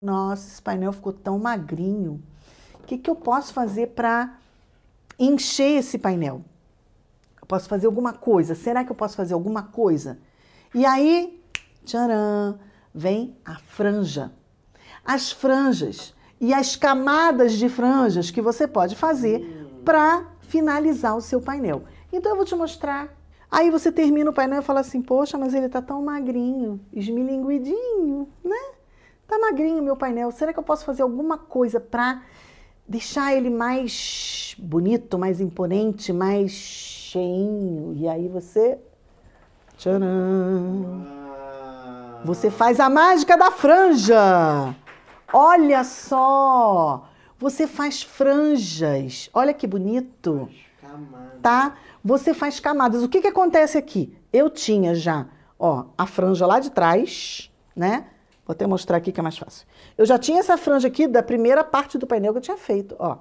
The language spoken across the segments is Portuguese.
nossa, esse painel ficou tão magrinho. O que, que eu posso fazer para encher esse painel? Eu posso fazer alguma coisa? Será que eu posso fazer alguma coisa? E aí, tcharam, vem a franja. As franjas e as camadas de franjas que você pode fazer para finalizar o seu painel. Então eu vou te mostrar. Aí você termina o painel e fala assim: "Poxa, mas ele está tão magrinho, esmilinguidinho, né?" tá magrinho meu painel, será que eu posso fazer alguma coisa para deixar ele mais bonito, mais imponente, mais cheinho? E aí você Tcharam! Você ah. faz a mágica da franja. Olha só! Você faz franjas. Olha que bonito. Tá? Você faz camadas. O que que acontece aqui? Eu tinha já, ó, a franja lá de trás, né? Vou até mostrar aqui que é mais fácil. Eu já tinha essa franja aqui da primeira parte do painel que eu tinha feito, ó.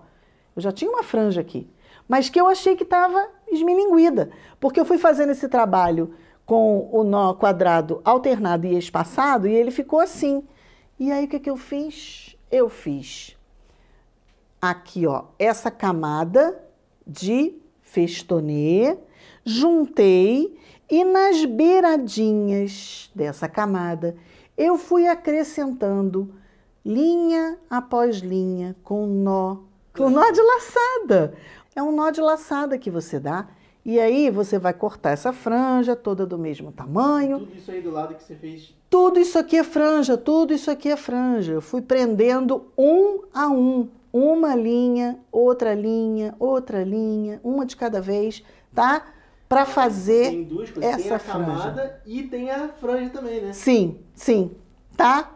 Eu já tinha uma franja aqui, mas que eu achei que estava esmilinguida, porque eu fui fazendo esse trabalho com o nó quadrado alternado e espaçado, e ele ficou assim. E aí, o que, que eu fiz? Eu fiz aqui, ó, essa camada de festonê, juntei e nas beiradinhas dessa camada, eu fui acrescentando linha após linha, com nó, com nó de laçada. É um nó de laçada que você dá. E aí você vai cortar essa franja toda do mesmo tamanho. Tudo isso aí do lado que você fez? Tudo isso aqui é franja, tudo isso aqui é franja. Eu fui prendendo um a um, uma linha, outra linha, outra linha, uma de cada vez, tá? para fazer tem duas coisas. essa tem a camada franja. e tem a franja também, né? Sim, sim, tá?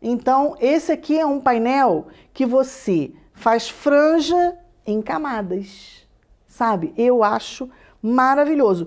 Então, esse aqui é um painel que você faz franja em camadas, sabe? Eu acho maravilhoso.